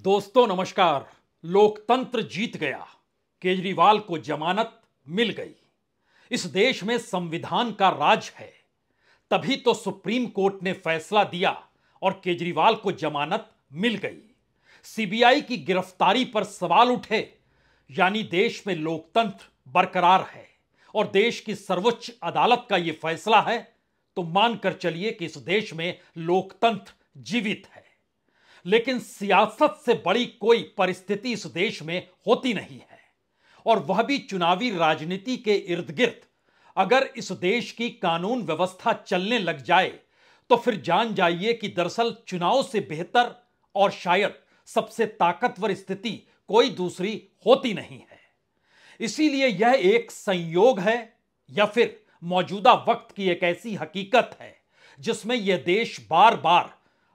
दोस्तों नमस्कार लोकतंत्र जीत गया केजरीवाल को जमानत मिल गई इस देश में संविधान का राज है तभी तो सुप्रीम कोर्ट ने फैसला दिया और केजरीवाल को जमानत मिल गई सीबीआई की गिरफ्तारी पर सवाल उठे यानी देश में लोकतंत्र बरकरार है और देश की सर्वोच्च अदालत का यह फैसला है तो मानकर चलिए कि इस देश में लोकतंत्र जीवित है लेकिन सियासत से बड़ी कोई परिस्थिति इस देश में होती नहीं है और वह भी चुनावी राजनीति के इर्द गिर्द अगर इस देश की कानून व्यवस्था चलने लग जाए तो फिर जान जाइए कि दरअसल चुनाव से बेहतर और शायद सबसे ताकतवर स्थिति कोई दूसरी होती नहीं है इसीलिए यह एक संयोग है या फिर मौजूदा वक्त की एक ऐसी हकीकत है जिसमें यह देश बार बार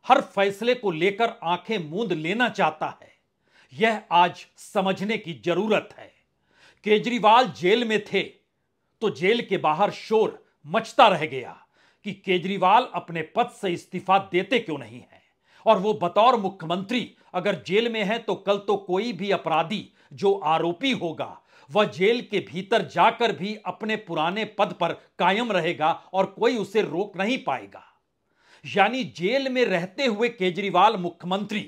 हर फैसले को लेकर आंखें मूंद लेना चाहता है यह आज समझने की जरूरत है केजरीवाल जेल में थे तो जेल के बाहर शोर मचता रह गया कि केजरीवाल अपने पद से इस्तीफा देते क्यों नहीं है और वो बतौर मुख्यमंत्री अगर जेल में है तो कल तो कोई भी अपराधी जो आरोपी होगा वह जेल के भीतर जाकर भी अपने पुराने पद पर कायम रहेगा और कोई उसे रोक नहीं पाएगा यानी जेल में रहते हुए केजरीवाल मुख्यमंत्री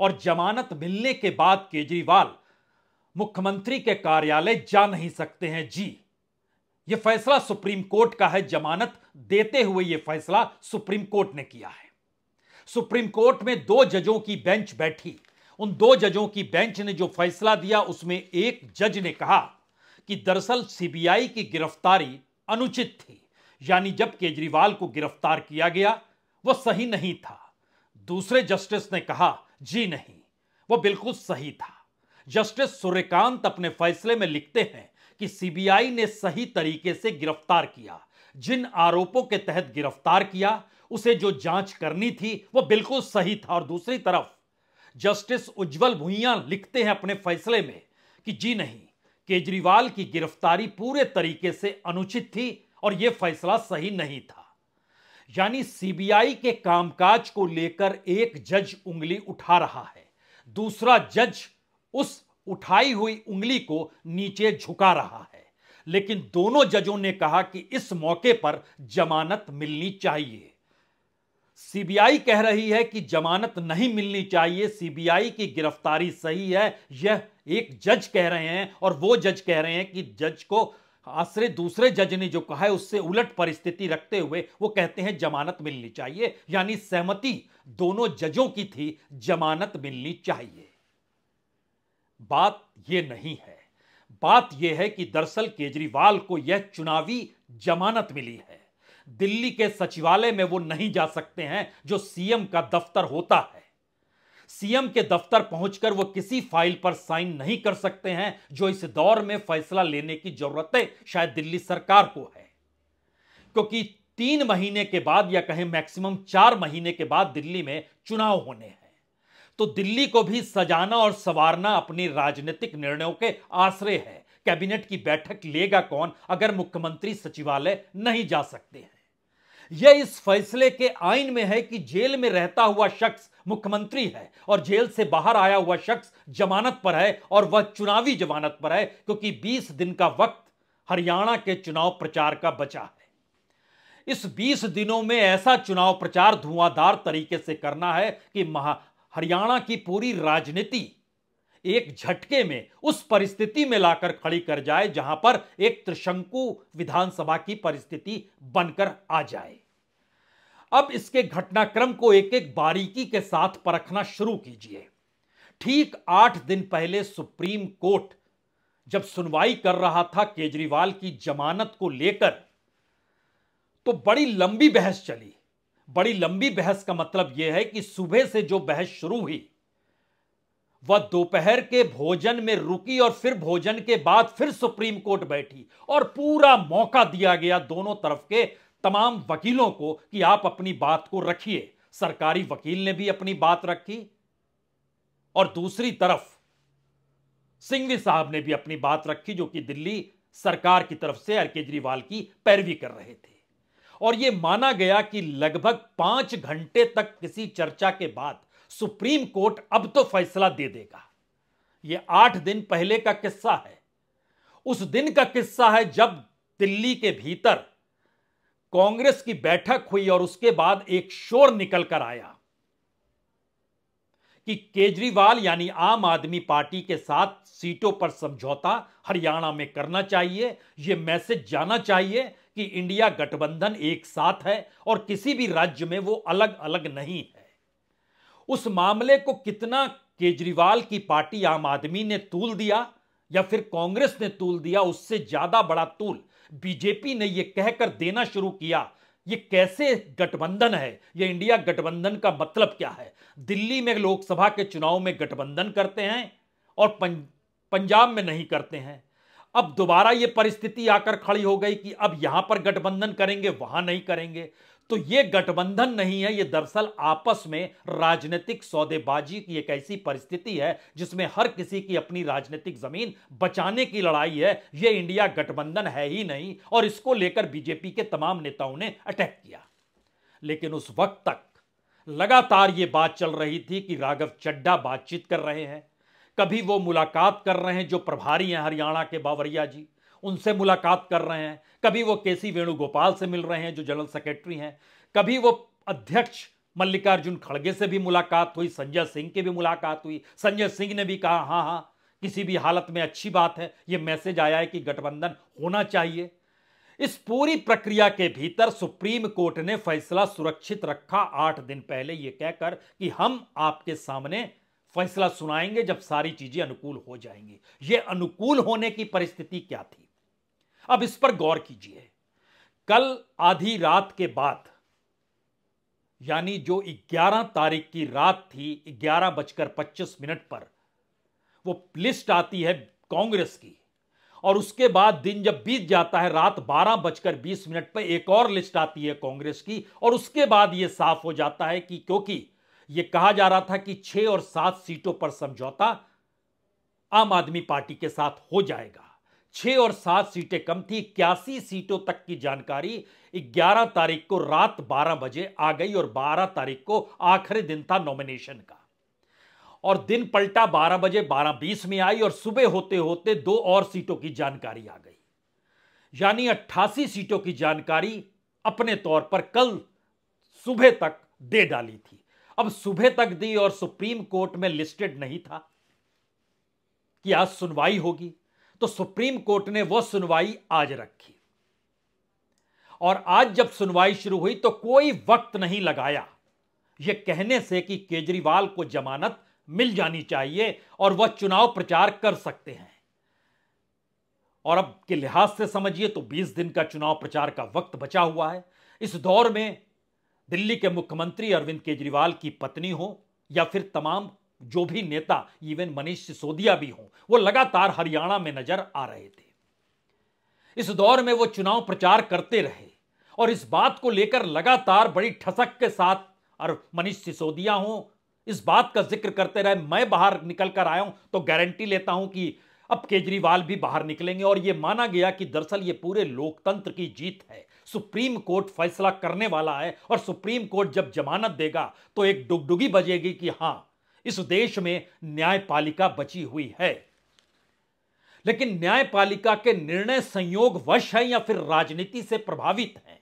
और जमानत मिलने के बाद केजरीवाल मुख्यमंत्री के कार्यालय जा नहीं सकते हैं जी यह फैसला सुप्रीम कोर्ट का है जमानत देते हुए यह फैसला सुप्रीम कोर्ट ने किया है सुप्रीम कोर्ट में दो जजों की बेंच बैठी उन दो जजों की बेंच ने जो फैसला दिया उसमें एक जज ने कहा कि दरअसल सीबीआई की गिरफ्तारी अनुचित थी यानी जब केजरीवाल को गिरफ्तार किया गया वो सही नहीं था दूसरे जस्टिस ने कहा जी नहीं वो बिल्कुल सही था जस्टिस सूर्यकांत अपने फैसले में लिखते हैं कि सीबीआई ने सही तरीके से गिरफ्तार किया जिन आरोपों के तहत गिरफ्तार किया उसे जो जांच करनी थी वो बिल्कुल सही था और दूसरी तरफ जस्टिस उज्जवल भुइया लिखते हैं अपने फैसले में कि जी नहीं केजरीवाल की गिरफ्तारी पूरे तरीके से अनुचित थी और यह फैसला सही नहीं था यानी सीबीआई के कामकाज को लेकर एक जज उंगली उठा रहा है दूसरा जज उस उठाई हुई उंगली को नीचे झुका रहा है लेकिन दोनों जजों ने कहा कि इस मौके पर जमानत मिलनी चाहिए सीबीआई कह रही है कि जमानत नहीं मिलनी चाहिए सीबीआई की गिरफ्तारी सही है यह एक जज कह रहे हैं और वो जज कह रहे हैं कि जज को आश्रय दूसरे जज ने जो कहा है उससे उलट परिस्थिति रखते हुए वो कहते हैं जमानत मिलनी चाहिए यानी सहमति दोनों जजों की थी जमानत मिलनी चाहिए बात यह नहीं है बात यह है कि दरअसल केजरीवाल को यह चुनावी जमानत मिली है दिल्ली के सचिवालय में वो नहीं जा सकते हैं जो सीएम का दफ्तर होता है सीएम के दफ्तर पहुंचकर वो किसी फाइल पर साइन नहीं कर सकते हैं जो इस दौर में फैसला लेने की जरूरतें शायद दिल्ली सरकार को है क्योंकि तीन महीने के बाद या कहें मैक्सिमम चार महीने के बाद दिल्ली में चुनाव होने हैं तो दिल्ली को भी सजाना और संवारना अपनी राजनीतिक निर्णयों के आश्रय है कैबिनेट की बैठक लेगा कौन अगर मुख्यमंत्री सचिवालय नहीं जा सकते हैं यह इस फैसले के आइन में है कि जेल में रहता हुआ शख्स मुख्यमंत्री है और जेल से बाहर आया हुआ शख्स जमानत पर है और वह चुनावी जमानत पर है क्योंकि 20 दिन का वक्त हरियाणा के चुनाव प्रचार का बचा है इस 20 दिनों में ऐसा चुनाव प्रचार धुआंधार तरीके से करना है कि महा हरियाणा की पूरी राजनीति एक झटके में उस परिस्थिति में लाकर खड़ी कर जाए जहां पर एक त्रिशंकु विधानसभा की परिस्थिति बनकर आ जाए अब इसके घटनाक्रम को एक एक बारीकी के साथ परखना शुरू कीजिए ठीक आठ दिन पहले सुप्रीम कोर्ट जब सुनवाई कर रहा था केजरीवाल की जमानत को लेकर तो बड़ी लंबी बहस चली बड़ी लंबी बहस का मतलब यह है कि सुबह से जो बहस शुरू हुई वह दोपहर के भोजन में रुकी और फिर भोजन के बाद फिर सुप्रीम कोर्ट बैठी और पूरा मौका दिया गया दोनों तरफ के तमाम वकीलों को कि आप अपनी बात को रखिए सरकारी वकील ने भी अपनी बात रखी और दूसरी तरफ सिंघवी साहब ने भी अपनी बात रखी जो कि दिल्ली सरकार की तरफ से अर केजरीवाल की पैरवी कर रहे थे और यह माना गया कि लगभग पांच घंटे तक किसी चर्चा के बाद सुप्रीम कोर्ट अब तो फैसला दे देगा यह आठ दिन पहले का किस्सा है उस दिन का किस्सा है जब दिल्ली के भीतर कांग्रेस की बैठक हुई और उसके बाद एक शोर निकल कर आया कि केजरीवाल यानी आम आदमी पार्टी के साथ सीटों पर समझौता हरियाणा में करना चाहिए यह मैसेज जाना चाहिए कि इंडिया गठबंधन एक साथ है और किसी भी राज्य में वो अलग अलग नहीं है उस मामले को कितना केजरीवाल की पार्टी आम आदमी ने तूल दिया या फिर कांग्रेस ने तूल दिया उससे ज्यादा बड़ा तूल बीजेपी ने यह कहकर देना शुरू किया ये कैसे गठबंधन है ये इंडिया गठबंधन का मतलब क्या है दिल्ली में लोकसभा के चुनाव में गठबंधन करते हैं और पंजाब में नहीं करते हैं अब दोबारा ये परिस्थिति आकर खड़ी हो गई कि अब यहां पर गठबंधन करेंगे वहां नहीं करेंगे तो ये गठबंधन नहीं है ये दरअसल आपस में राजनीतिक सौदेबाजी की एक ऐसी परिस्थिति है जिसमें हर किसी की अपनी राजनीतिक जमीन बचाने की लड़ाई है ये इंडिया गठबंधन है ही नहीं और इसको लेकर बीजेपी के तमाम नेताओं ने अटैक किया लेकिन उस वक्त तक लगातार ये बात चल रही थी कि राघव चड्डा बातचीत कर रहे हैं कभी वो मुलाकात कर रहे हैं जो प्रभारी हैं हरियाणा के बावरिया जी उनसे मुलाकात कर रहे हैं कभी वो के सी वेणुगोपाल से मिल रहे हैं जो जनरल सेक्रेटरी हैं कभी वो अध्यक्ष मल्लिकार्जुन खड़गे से भी मुलाकात हुई संजय सिंह की भी मुलाकात हुई संजय सिंह ने भी कहा हाँ हाँ किसी भी हालत में अच्छी बात है ये मैसेज आया है कि गठबंधन होना चाहिए इस पूरी प्रक्रिया के भीतर सुप्रीम कोर्ट ने फैसला सुरक्षित रखा आठ दिन पहले यह कहकर कि हम आपके सामने फैसला सुनाएंगे जब सारी चीजें अनुकूल हो जाएंगी यह अनुकूल होने की परिस्थिति क्या थी अब इस पर गौर कीजिए कल आधी रात के बाद यानी जो 11 तारीख की रात थी ग्यारह बजकर पच्चीस मिनट पर वो लिस्ट आती है कांग्रेस की और उसके बाद दिन जब बीत जाता है रात बारह बजकर बीस मिनट पर एक और लिस्ट आती है कांग्रेस की और उसके बाद ये साफ हो जाता है कि क्योंकि ये कहा जा रहा था कि छह और सात सीटों पर समझौता आम आदमी पार्टी के साथ हो जाएगा छः और सात सीटें कम थी इक्यासी सीटों तक की जानकारी 11 तारीख को रात 12 बजे आ गई और 12 तारीख को आखिरी दिन था नॉमिनेशन का और दिन पलटा 12 बजे 12:20 में आई और सुबह होते होते दो और सीटों की जानकारी आ गई यानी अट्ठासी सीटों की जानकारी अपने तौर पर कल सुबह तक दे डाली थी अब सुबह तक दी और सुप्रीम कोर्ट में लिस्टेड नहीं था कि आज सुनवाई होगी तो सुप्रीम कोर्ट ने वो सुनवाई आज रखी और आज जब सुनवाई शुरू हुई तो कोई वक्त नहीं लगाया ये कहने से कि केजरीवाल को जमानत मिल जानी चाहिए और वह चुनाव प्रचार कर सकते हैं और अब के लिहाज से समझिए तो 20 दिन का चुनाव प्रचार का वक्त बचा हुआ है इस दौर में दिल्ली के मुख्यमंत्री अरविंद केजरीवाल की पत्नी हो या फिर तमाम जो भी नेता इवन मनीष सिसोदिया भी हों वो लगातार हरियाणा में नजर आ रहे थे इस दौर में वो चुनाव प्रचार करते रहे और इस बात को लेकर लगातार बड़ी ठसक के साथ और मनीष सिसोदिया हों इस बात का जिक्र करते रहे मैं बाहर निकल कर आया हूं तो गारंटी लेता हूं कि अब केजरीवाल भी बाहर निकलेंगे और यह माना गया कि दरअसल ये पूरे लोकतंत्र की जीत है सुप्रीम कोर्ट फैसला करने वाला है और सुप्रीम कोर्ट जब जमानत देगा तो एक डुगडुगी बजेगी कि हां इस देश में न्यायपालिका बची हुई है लेकिन न्यायपालिका के निर्णय संयोगवश है या फिर राजनीति से प्रभावित हैं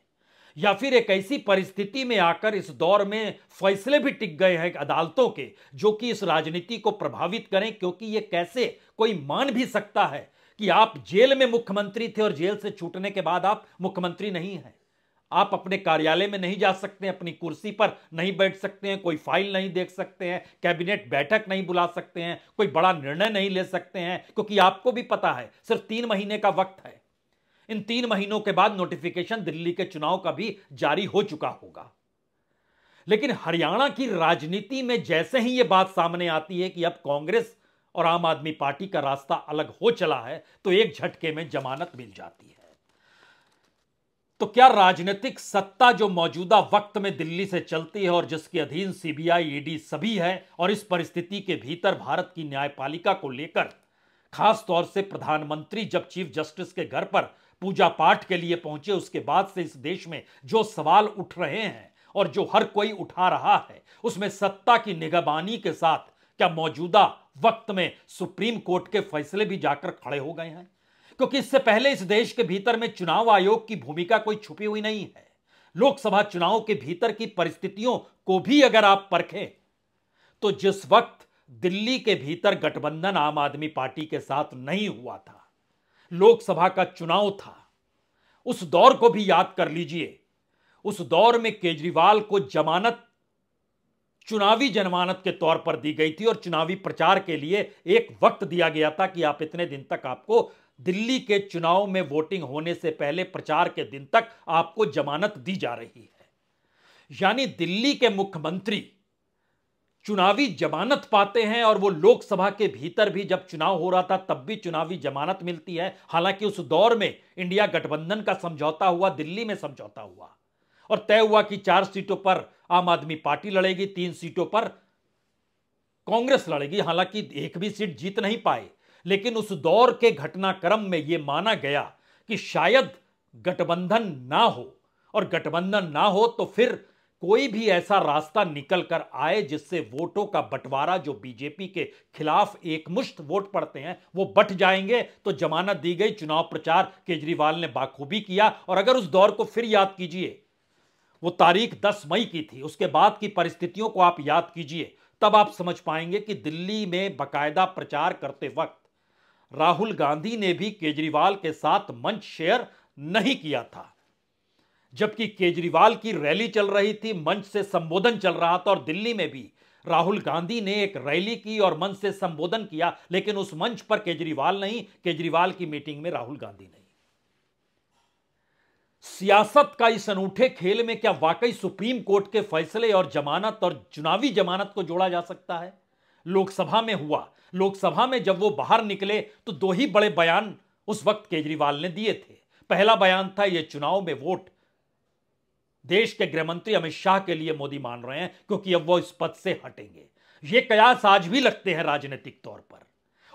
या फिर एक ऐसी परिस्थिति में आकर इस दौर में फैसले भी टिक गए हैं अदालतों के जो कि इस राजनीति को प्रभावित करें क्योंकि ये कैसे कोई मान भी सकता है कि आप जेल में मुख्यमंत्री थे और जेल से छूटने के बाद आप मुख्यमंत्री नहीं हैं आप अपने कार्यालय में नहीं जा सकते अपनी कुर्सी पर नहीं बैठ सकते हैं कोई फाइल नहीं देख सकते हैं कैबिनेट बैठक नहीं बुला सकते हैं कोई बड़ा निर्णय नहीं ले सकते हैं क्योंकि आपको भी पता है सिर्फ तीन महीने का वक्त है इन तीन महीनों के बाद नोटिफिकेशन दिल्ली के चुनाव का भी जारी हो चुका होगा लेकिन हरियाणा की राजनीति में जैसे ही यह बात सामने आती है कि अब कांग्रेस और आम आदमी पार्टी का रास्ता अलग हो चला है तो एक झटके में जमानत मिल जाती है तो क्या राजनीतिक सत्ता जो मौजूदा वक्त में दिल्ली से चलती है और जिसके अधीन सीबीआई ईडी e सभी है और इस परिस्थिति के भीतर भारत की न्यायपालिका को लेकर खास तौर से प्रधानमंत्री जब चीफ जस्टिस के घर पर पूजा पाठ के लिए पहुंचे उसके बाद से इस देश में जो सवाल उठ रहे हैं और जो हर कोई उठा रहा है उसमें सत्ता की निगहबानी के साथ क्या मौजूदा वक्त में सुप्रीम कोर्ट के फैसले भी जाकर खड़े हो गए हैं क्योंकि इससे पहले इस देश के भीतर में चुनाव आयोग की भूमिका कोई छुपी हुई नहीं है लोकसभा चुनाव के भीतर की परिस्थितियों को भी अगर आप परखें तो जिस वक्त दिल्ली के भीतर गठबंधन आम आदमी पार्टी के साथ नहीं हुआ था लोकसभा का चुनाव था उस दौर को भी याद कर लीजिए उस दौर में केजरीवाल को जमानत चुनावी जमानत के तौर पर दी गई थी और चुनावी प्रचार के लिए एक वक्त दिया गया था कि आप इतने दिन तक आपको दिल्ली के चुनाव में वोटिंग होने से पहले प्रचार के दिन तक आपको जमानत दी जा रही है यानी दिल्ली के मुख्यमंत्री चुनावी जमानत पाते हैं और वो लोकसभा के भीतर भी जब चुनाव हो रहा था तब भी चुनावी जमानत मिलती है हालांकि उस दौर में इंडिया गठबंधन का समझौता हुआ दिल्ली में समझौता हुआ और तय हुआ कि चार सीटों पर आम आदमी पार्टी लड़ेगी तीन सीटों पर कांग्रेस लड़ेगी हालांकि एक भी सीट जीत नहीं पाए लेकिन उस दौर के घटनाक्रम में यह माना गया कि शायद गठबंधन ना हो और गठबंधन ना हो तो फिर कोई भी ऐसा रास्ता निकल कर आए जिससे वोटों का बंटवारा जो बीजेपी के खिलाफ एकमुश्त वोट पड़ते हैं वो बट जाएंगे तो जमानत दी गई चुनाव प्रचार केजरीवाल ने बाखूबी किया और अगर उस दौर को फिर याद कीजिए वो तारीख 10 मई की थी उसके बाद की परिस्थितियों को आप याद कीजिए तब आप समझ पाएंगे कि दिल्ली में बकायदा प्रचार करते वक्त राहुल गांधी ने भी केजरीवाल के साथ मंच शेयर नहीं किया था जबकि केजरीवाल की रैली चल रही थी मंच से संबोधन चल रहा था और दिल्ली में भी राहुल गांधी ने एक रैली की और मंच से संबोधन किया लेकिन उस मंच पर केजरीवाल नहीं केजरीवाल की मीटिंग में राहुल गांधी नहीं सियासत का इस अनूठे खेल में क्या वाकई सुप्रीम कोर्ट के फैसले और जमानत और चुनावी जमानत को जोड़ा जा सकता है लोकसभा में हुआ लोकसभा में जब वो बाहर निकले तो दो ही बड़े बयान उस वक्त केजरीवाल ने दिए थे पहला बयान था ये चुनाव में वोट देश के गृहमंत्री अमित शाह के लिए मोदी मान रहे हैं क्योंकि अब वो इस पद से हटेंगे ये कयास आज भी लगते हैं राजनीतिक तौर पर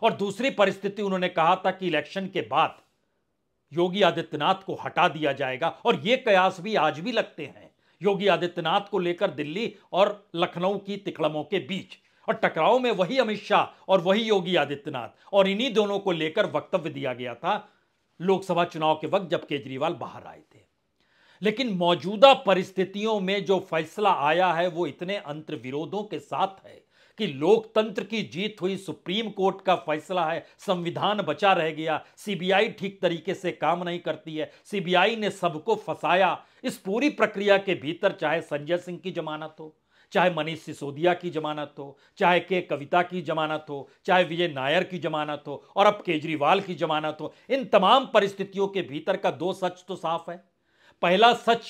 और दूसरी परिस्थिति उन्होंने कहा था कि इलेक्शन के बाद योगी आदित्यनाथ को हटा दिया जाएगा और ये कयास भी आज भी लगते हैं योगी आदित्यनाथ को लेकर दिल्ली और लखनऊ की तिकड़मों के बीच और टकराव में वही अमित शाह और वही योगी आदित्यनाथ और इन्हीं दोनों को लेकर वक्तव्य दिया गया था लोकसभा चुनाव के वक्त जब केजरीवाल बाहर आए थे लेकिन मौजूदा परिस्थितियों में जो फैसला आया है वो इतने अंतर विरोधों के साथ है कि लोकतंत्र की जीत हुई सुप्रीम कोर्ट का फैसला है संविधान बचा रह गया सीबीआई ठीक तरीके से काम नहीं करती है सीबीआई ने सबको फंसाया इस पूरी प्रक्रिया के भीतर चाहे संजय सिंह की जमानत हो चाहे मनीष सिसोदिया की जमानत हो चाहे के कविता की जमानत हो चाहे विजय नायर की जमानत हो और अब केजरीवाल की जमानत हो इन तमाम परिस्थितियों के भीतर का दो सच तो साफ है पहला सच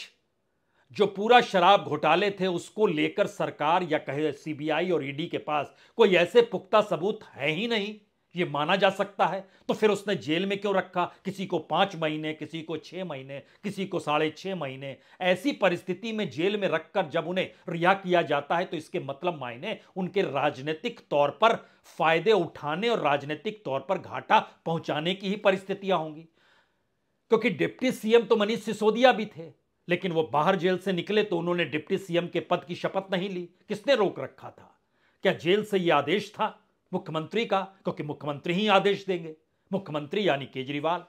जो पूरा शराब घोटाले थे उसको लेकर सरकार या कहे सीबीआई और ईडी e के पास कोई ऐसे पुख्ता सबूत है ही नहीं ये माना जा सकता है तो फिर उसने जेल में क्यों रखा किसी को पाँच महीने किसी को छः महीने किसी को साढ़े छः महीने ऐसी परिस्थिति में जेल में रखकर जब उन्हें रिहा किया जाता है तो इसके मतलब मायने उनके राजनीतिक तौर पर फायदे उठाने और राजनीतिक तौर पर घाटा पहुंचाने की ही परिस्थितियां होंगी क्योंकि डिप्टी सीएम तो मनीष सिसोदिया भी थे लेकिन वो बाहर जेल से निकले तो उन्होंने डिप्टी सीएम के पद की शपथ नहीं ली किसने रोक रखा था क्या जेल से यह आदेश था मुख्यमंत्री का क्योंकि मुख्यमंत्री ही आदेश देंगे मुख्यमंत्री यानी केजरीवाल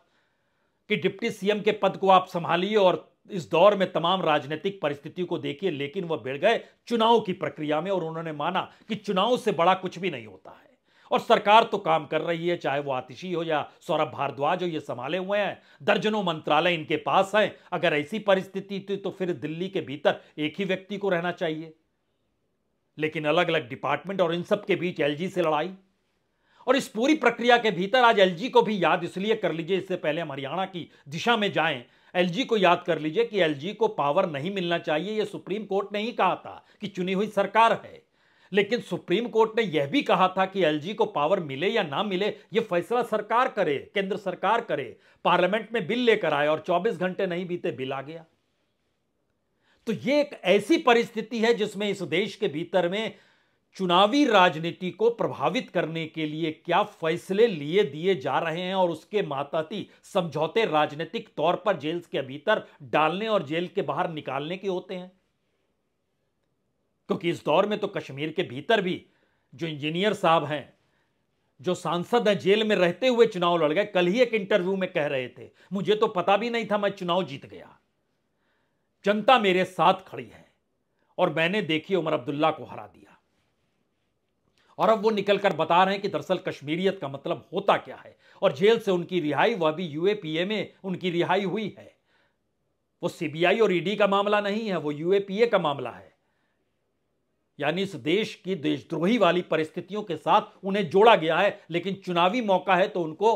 कि डिप्टी सीएम के पद को आप संभालिए और इस दौर में तमाम राजनीतिक परिस्थितियों को देखिए लेकिन वह भिड़ गए चुनाव की प्रक्रिया में और उन्होंने माना कि चुनाव से बड़ा कुछ भी नहीं होता है और सरकार तो काम कर रही है चाहे वो आतिशी हो या सौरभ भारद्वाज हो ये संभाले हुए हैं दर्जनों मंत्रालय इनके पास हैं अगर ऐसी परिस्थिति थी तो फिर दिल्ली के भीतर एक ही व्यक्ति को रहना चाहिए लेकिन अलग अलग डिपार्टमेंट और इन सब के बीच एलजी से लड़ाई और इस पूरी प्रक्रिया के भीतर आज एलजी को भी याद इसलिए कर लीजिए इससे पहले हम हरियाणा की दिशा में जाएं एलजी को याद कर लीजिए कि एलजी को पावर नहीं मिलना चाहिए यह सुप्रीम कोर्ट ने ही कहा था कि चुनी हुई सरकार है लेकिन सुप्रीम कोर्ट ने यह भी कहा था कि एलजी को पावर मिले या ना मिले यह फैसला सरकार करे केंद्र सरकार करे पार्लियामेंट में बिल लेकर आए और 24 घंटे नहीं बीते बिल आ गया तो ये एक ऐसी परिस्थिति है जिसमें इस देश के भीतर में चुनावी राजनीति को प्रभावित करने के लिए क्या फैसले लिए दिए जा रहे हैं और उसके माताती समझौते राजनीतिक तौर पर जेल के भीतर डालने और जेल के बाहर निकालने के होते हैं क्योंकि इस दौर में तो कश्मीर के भीतर भी जो इंजीनियर साहब हैं जो सांसद हैं जेल में रहते हुए चुनाव लड़ गए कल ही एक इंटरव्यू में कह रहे थे मुझे तो पता भी नहीं था मैं चुनाव जीत गया जनता मेरे साथ खड़ी है और मैंने देखी उमर अब्दुल्ला को हरा दिया और अब वो निकलकर बता रहे हैं कि दरअसल कश्मीरियत का मतलब होता क्या है और जेल से उनकी रिहाई वह भी यूएपीए में उनकी रिहाई हुई है वो सीबीआई और ईडी का मामला नहीं है वो यूएपीए का मामला है यानी इस देश की देशद्रोही वाली परिस्थितियों के साथ उन्हें जोड़ा गया है लेकिन चुनावी मौका है तो उनको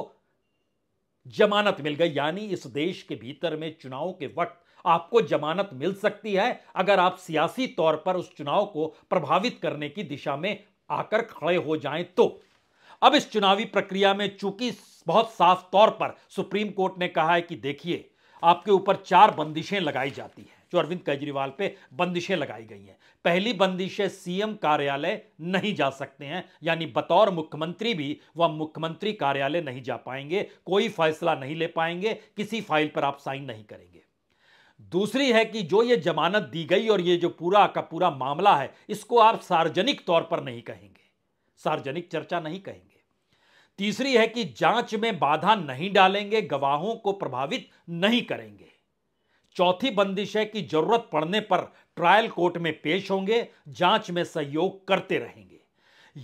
जमानत मिल गई यानी इस देश के भीतर में चुनाव के वक्त आपको जमानत मिल सकती है अगर आप सियासी तौर पर उस चुनाव को प्रभावित करने की दिशा में आकर खड़े हो जाएं तो अब इस चुनावी प्रक्रिया में चूंकि बहुत साफ तौर पर सुप्रीम कोर्ट ने कहा है कि देखिए आपके ऊपर चार बंदिशें लगाई जाती हैं जो अरविंद केजरीवाल पे बंदिशें लगाई गई हैं पहली बंदिश है सीएम कार्यालय नहीं जा सकते हैं यानी बतौर मुख्यमंत्री भी वह मुख्यमंत्री कार्यालय नहीं जा पाएंगे कोई फैसला नहीं ले पाएंगे किसी फाइल पर आप साइन नहीं करेंगे दूसरी है कि जो ये जमानत दी गई और ये जो पूरा का पूरा मामला है इसको आप सार्वजनिक तौर पर नहीं कहेंगे सार्वजनिक चर्चा नहीं कहेंगे तीसरी है कि जांच में बाधा नहीं डालेंगे गवाहों को प्रभावित नहीं करेंगे चौथी बंदिश है कि जरूरत पड़ने पर ट्रायल कोर्ट में पेश होंगे जांच में सहयोग करते रहेंगे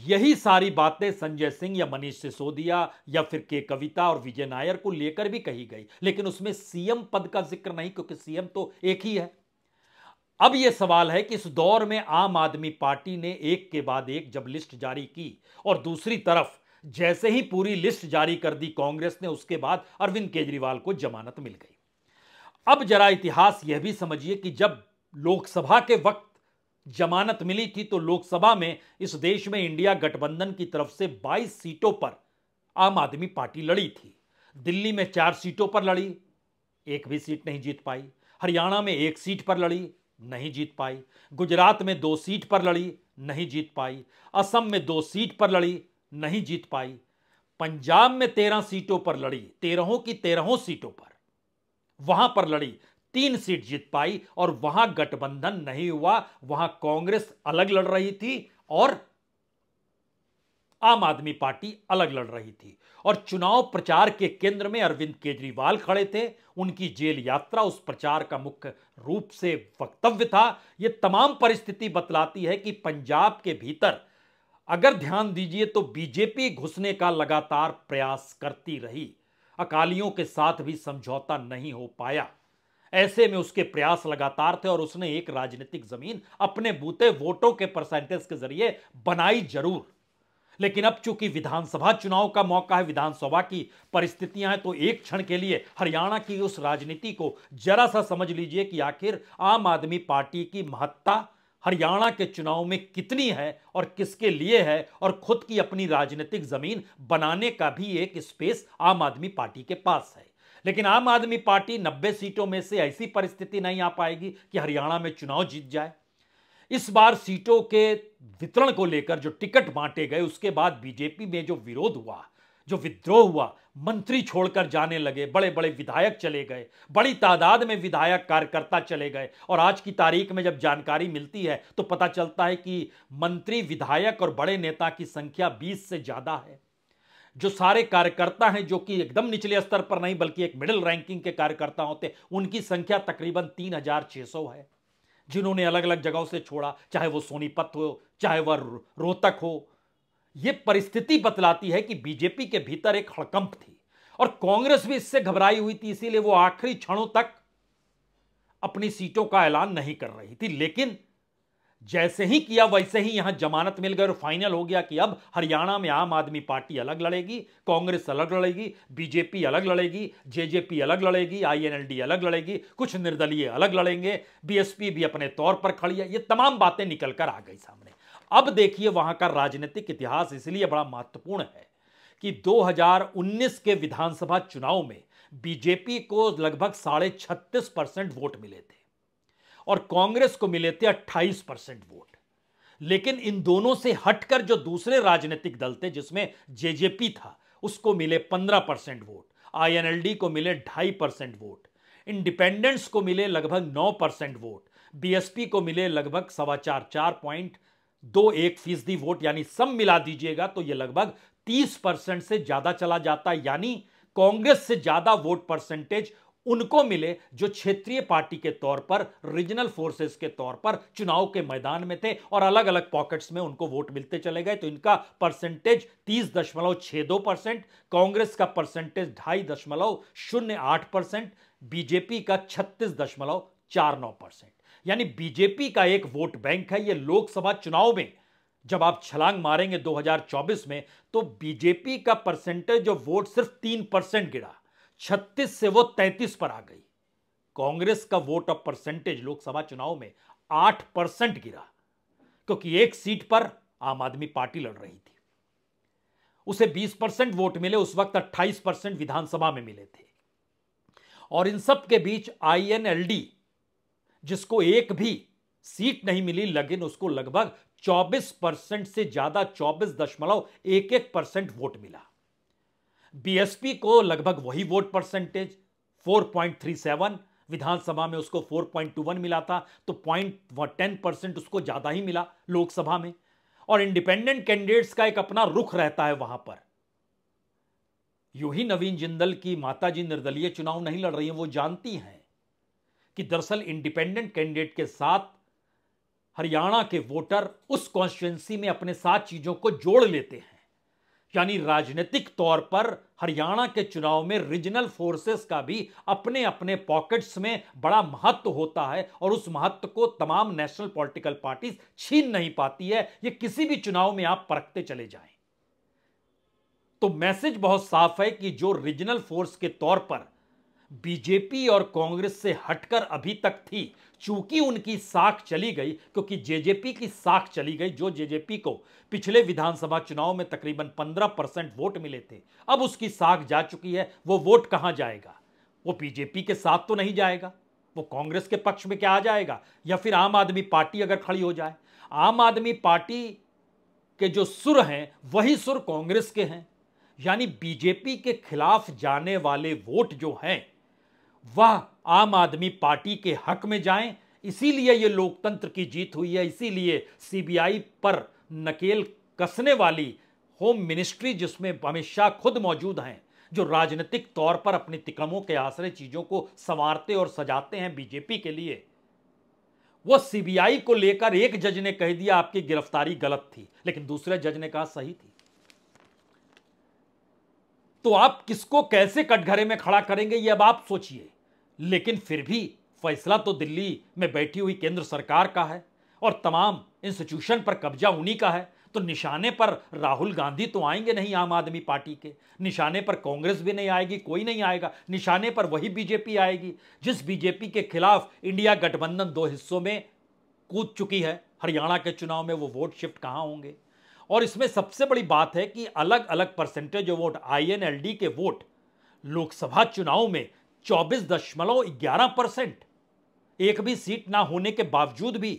यही सारी बातें संजय सिंह या मनीष सिसोदिया या फिर के कविता और विजय नायर को लेकर भी कही गई लेकिन उसमें सीएम पद का जिक्र नहीं क्योंकि सीएम तो एक ही है अब यह सवाल है कि इस दौर में आम आदमी पार्टी ने एक के बाद एक जब लिस्ट जारी की और दूसरी तरफ जैसे ही पूरी लिस्ट जारी कर दी कांग्रेस ने उसके बाद अरविंद केजरीवाल को जमानत मिल गई अब जरा इतिहास यह भी समझिए कि जब लोकसभा के वक्त जमानत मिली थी तो लोकसभा में इस देश में इंडिया गठबंधन की तरफ से 22 सीटों पर आम आदमी पार्टी लड़ी थी दिल्ली में चार सीटों पर लड़ी एक भी सीट नहीं जीत पाई हरियाणा में एक सीट पर लड़ी नहीं जीत पाई गुजरात में दो सीट पर लड़ी नहीं जीत पाई असम में दो सीट पर लड़ी नहीं जीत पाई पंजाब में तेरह सीटों पर लड़ी तेरहों की तेरहों सीटों पर वहां पर लड़ी तीन सीट जीत पाई और वहां गठबंधन नहीं हुआ वहां कांग्रेस अलग लड़ रही थी और आम आदमी पार्टी अलग लड़ रही थी और चुनाव प्रचार के केंद्र में अरविंद केजरीवाल खड़े थे उनकी जेल यात्रा उस प्रचार का मुख्य रूप से वक्तव्य था यह तमाम परिस्थिति बतलाती है कि पंजाब के भीतर अगर ध्यान दीजिए तो बीजेपी घुसने का लगातार प्रयास करती रही अकालियों के साथ भी समझौता नहीं हो पाया ऐसे में उसके प्रयास लगातार थे और उसने एक राजनीतिक जमीन अपने बूते वोटों के परसेंटेज के जरिए बनाई जरूर लेकिन अब चूंकि विधानसभा चुनाव का मौका है विधानसभा की परिस्थितियां हैं तो एक क्षण के लिए हरियाणा की उस राजनीति को जरा सा समझ लीजिए कि आखिर आम आदमी पार्टी की महत्ता हरियाणा के चुनाव में कितनी है और किसके लिए है और खुद की अपनी राजनीतिक जमीन बनाने का भी एक स्पेस आम आदमी पार्टी के पास है लेकिन आम आदमी पार्टी 90 सीटों में से ऐसी परिस्थिति नहीं आ पाएगी कि हरियाणा में चुनाव जीत जाए इस बार सीटों के वितरण को लेकर जो टिकट बांटे गए उसके बाद बीजेपी में जो विरोध हुआ जो विद्रोह हुआ मंत्री छोड़कर जाने लगे बड़े बड़े विधायक चले गए बड़ी तादाद में विधायक कार्यकर्ता चले गए और आज की तारीख में जब जानकारी मिलती है तो पता चलता है कि मंत्री विधायक और बड़े नेता की संख्या 20 से ज़्यादा है जो सारे कार्यकर्ता हैं जो कि एकदम निचले स्तर पर नहीं बल्कि एक मिडिल रैंकिंग के कार्यकर्ता होते उनकी संख्या तकरीबन तीन हजार छः सौ है जिन्होंने अलग अलग जगहों से छोड़ा चाहे वो सोनीपत हो चाहे वह रोहतक हो यह परिस्थिति बतलाती है कि बीजेपी के भीतर एक हड़कंप थी और कांग्रेस भी इससे घबराई हुई थी इसीलिए वो आखिरी क्षणों तक अपनी सीटों का ऐलान नहीं कर रही थी लेकिन जैसे ही किया वैसे ही यहां जमानत मिल गई और फाइनल हो गया कि अब हरियाणा में आम आदमी पार्टी अलग लड़ेगी कांग्रेस अलग लड़ेगी बीजेपी अलग लड़ेगी जेजेपी अलग लड़ेगी आईएनएलडी अलग लड़ेगी कुछ निर्दलीय अलग लड़ेंगे बीएसपी भी अपने तौर पर खड़ी है ये तमाम बातें निकल कर आ गई सामने अब देखिए वहां का राजनीतिक इतिहास इसलिए बड़ा महत्वपूर्ण है कि दो के विधानसभा चुनाव में बीजेपी को लगभग साढ़े छत्तीस परसेंट वोट मिले थे और कांग्रेस को मिले थे 28 परसेंट वोट लेकिन इन दोनों से हटकर जो दूसरे राजनीतिक दल थे जिसमें जेजेपी था उसको मिले 15 परसेंट वोट आईएनएलडी को मिले ढाई परसेंट वोट इंडिपेंडेंट्स को मिले लगभग 9 परसेंट वोट बीएसपी को मिले लगभग सवा चार चार पॉइंट दो एक फीसदी वोट यानी सब मिला दीजिएगा तो यह लगभग 30 परसेंट से ज्यादा चला जाता यानी कांग्रेस से ज्यादा वोट परसेंटेज उनको मिले जो क्षेत्रीय पार्टी के तौर पर रीजनल फोर्सेस के तौर पर चुनाव के मैदान में थे और अलग अलग पॉकेट्स में उनको वोट मिलते चले गए तो इनका परसेंटेज तीस दशमलव छः दो परसेंट कांग्रेस का परसेंटेज ढाई दशमलव शून्य आठ परसेंट बीजेपी का छत्तीस दशमलव चार नौ परसेंट यानी बीजेपी का एक वोट बैंक है ये लोकसभा चुनाव में जब आप छलांग मारेंगे 2024 में तो बीजेपी का परसेंटेज जो वोट सिर्फ तीन परसेंट गिरा छत्तीस से वो तैतीस पर आ गई कांग्रेस का वोट ऑफ परसेंटेज लोकसभा चुनाव में आठ परसेंट गिरा क्योंकि एक सीट पर आम आदमी पार्टी लड़ रही थी उसे 20 परसेंट वोट मिले उस वक्त 28 परसेंट विधानसभा में मिले थे और इन सब के बीच आईएनएलडी जिसको एक भी सीट नहीं मिली लेकिन उसको लगभग 24 परसेंट से ज्यादा चौबीस दशमलव एक एक परसेंट वोट मिला बीएसपी को लगभग वही वोट परसेंटेज 4.37 विधानसभा में उसको 4.21 मिला था तो पॉइंट टेन परसेंट उसको ज़्यादा ही मिला लोकसभा में और इंडिपेंडेंट कैंडिडेट्स का एक अपना रुख रहता है वहां पर यू ही नवीन जिंदल की माताजी निर्दलीय चुनाव नहीं लड़ रही है वो जानती हैं कि दरअसल इंडिपेंडेंट कैंडिडेट के साथ हरियाणा के वोटर उस कॉन्स्टिट्युएंसी में अपने साथ चीजों को जोड़ लेते हैं यानी राजनीतिक तौर पर हरियाणा के चुनाव में रीजनल फोर्सेस का भी अपने अपने पॉकेट्स में बड़ा महत्व होता है और उस महत्व को तमाम नेशनल पॉलिटिकल पार्टीज छीन नहीं पाती है ये किसी भी चुनाव में आप परखते चले जाएं तो मैसेज बहुत साफ है कि जो रीजनल फोर्स के तौर पर बीजेपी और कांग्रेस से हटकर अभी तक थी चूंकि उनकी साख चली गई क्योंकि जेजेपी की साख चली गई जो जेजेपी को पिछले विधानसभा चुनाव में तकरीबन 15 परसेंट वोट मिले थे अब उसकी साख जा चुकी है वो वोट कहाँ जाएगा वो बीजेपी के साथ तो नहीं जाएगा वो कांग्रेस के पक्ष में क्या आ जाएगा या फिर आम आदमी पार्टी अगर खड़ी हो जाए आम आदमी पार्टी के जो सुर हैं वही सुर कांग्रेस के हैं यानी बीजेपी के खिलाफ जाने वाले वोट जो हैं वह आम आदमी पार्टी के हक में जाएं इसीलिए ये लोकतंत्र की जीत हुई है इसीलिए सीबीआई पर नकेल कसने वाली होम मिनिस्ट्री जिसमें अमित शाह खुद मौजूद हैं जो राजनीतिक तौर पर अपने तिकमों के आश्रय चीजों को संवारते और सजाते हैं बीजेपी के लिए वो सीबीआई को लेकर एक जज ने कह दिया आपकी गिरफ्तारी गलत थी लेकिन दूसरे जज ने कहा सही थी तो आप किसको कैसे कटघरे में खड़ा करेंगे ये अब आप सोचिए लेकिन फिर भी फैसला तो दिल्ली में बैठी हुई केंद्र सरकार का है और तमाम इंस्टीट्यूशन पर कब्जा उन्हीं का है तो निशाने पर राहुल गांधी तो आएंगे नहीं आम आदमी पार्टी के निशाने पर कांग्रेस भी नहीं आएगी कोई नहीं आएगा निशाने पर वही बीजेपी आएगी जिस बीजेपी के खिलाफ इंडिया गठबंधन दो हिस्सों में कूद चुकी है हरियाणा के चुनाव में वो वोट शिफ्ट कहाँ होंगे और इसमें सबसे बड़ी बात है कि अलग अलग परसेंटेज वोट आई के वोट लोकसभा चुनाव में चौबीस दशमलव ग्यारह परसेंट एक भी सीट ना होने के बावजूद भी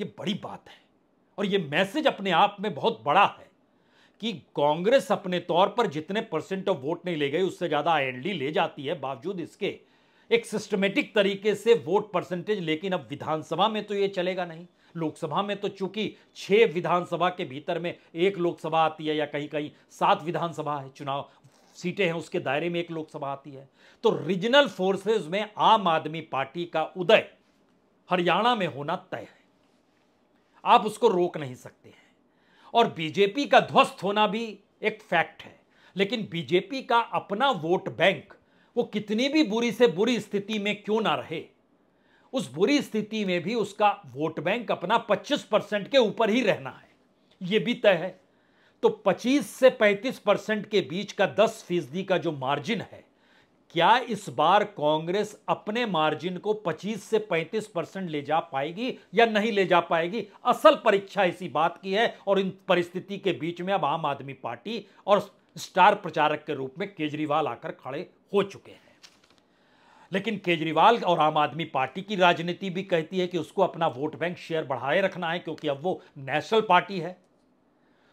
ये बड़ी बात है और ये मैसेज अपने आप में बहुत बड़ा है कि कांग्रेस अपने तौर पर जितने परसेंट ऑफ वोट नहीं ले गई उससे ज़्यादा आई ले जाती है बावजूद इसके एक सिस्टमेटिक तरीके से वोट परसेंटेज लेकिन अब विधानसभा में तो ये चलेगा नहीं लोकसभा में तो चूंकि छह विधानसभा के भीतर में एक लोकसभा आती है या कहीं कहीं सात विधानसभा है चुनाव सीटें हैं उसके दायरे में एक लोकसभा आती है तो रीजनल फोर्सेस में आम आदमी पार्टी का उदय हरियाणा में होना तय है आप उसको रोक नहीं सकते हैं और बीजेपी का ध्वस्त होना भी एक फैक्ट है लेकिन बीजेपी का अपना वोट बैंक वो कितनी भी बुरी से बुरी स्थिति में क्यों ना रहे उस बुरी स्थिति में भी उसका वोट बैंक अपना 25 परसेंट के ऊपर ही रहना है यह भी तय है तो 25 से 35 परसेंट के बीच का 10 फीसदी का जो मार्जिन है क्या इस बार कांग्रेस अपने मार्जिन को 25 से 35 परसेंट ले जा पाएगी या नहीं ले जा पाएगी असल परीक्षा इसी बात की है और इन परिस्थिति के बीच में अब आम आदमी पार्टी और स्टार प्रचारक के रूप में केजरीवाल आकर खड़े हो चुके हैं लेकिन केजरीवाल और आम आदमी पार्टी की राजनीति भी कहती है कि उसको अपना वोट बैंक शेयर बढ़ाए रखना है क्योंकि अब वो नेशनल पार्टी है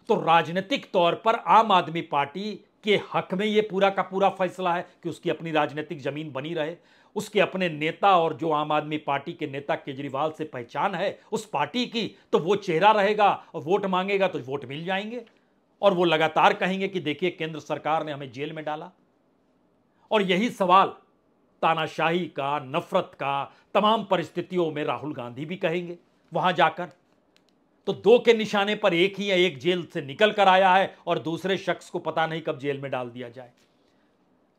तो राजनीतिक तौर पर आम आदमी पार्टी के हक में ये पूरा का पूरा फैसला है कि उसकी अपनी राजनीतिक जमीन बनी रहे उसके अपने नेता और जो आम आदमी पार्टी के नेता केजरीवाल से पहचान है उस पार्टी की तो वो चेहरा रहेगा और वोट मांगेगा तो वोट मिल जाएंगे और वो लगातार कहेंगे कि देखिए केंद्र सरकार ने हमें जेल में डाला और यही सवाल तानाशाही का नफरत का तमाम परिस्थितियों में राहुल गांधी भी कहेंगे वहां जाकर तो दो के निशाने पर एक ही है एक जेल से निकल कर आया है और दूसरे शख्स को पता नहीं कब जेल में डाल दिया जाए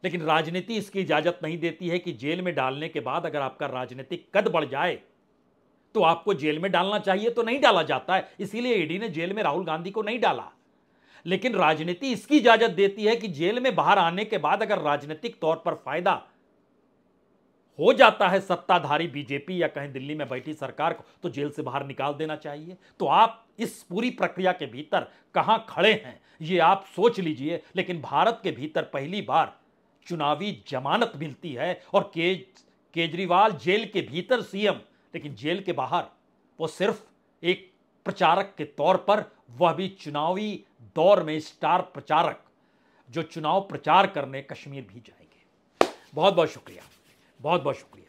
लेकिन राजनीति इसकी इजाजत नहीं देती है कि जेल में डालने के बाद अगर आपका राजनीतिक कद बढ़ जाए तो आपको जेल में डालना चाहिए तो नहीं डाला जाता है इसीलिए ईडी ने जेल में राहुल गांधी को नहीं डाला लेकिन राजनीति इसकी इजाजत देती है कि जेल में बाहर आने के बाद अगर राजनीतिक तौर पर फायदा हो जाता है सत्ताधारी बीजेपी या कहीं दिल्ली में बैठी सरकार को तो जेल से बाहर निकाल देना चाहिए तो आप इस पूरी प्रक्रिया के भीतर कहाँ खड़े हैं ये आप सोच लीजिए लेकिन भारत के भीतर पहली बार चुनावी जमानत मिलती है और केज केजरीवाल जेल के भीतर सीएम लेकिन जेल के बाहर वो सिर्फ एक प्रचारक के तौर पर वह भी चुनावी दौर में स्टार प्रचारक जो चुनाव प्रचार करने कश्मीर भी जाएंगे बहुत बहुत शुक्रिया बहुत बहुत शुक्रिया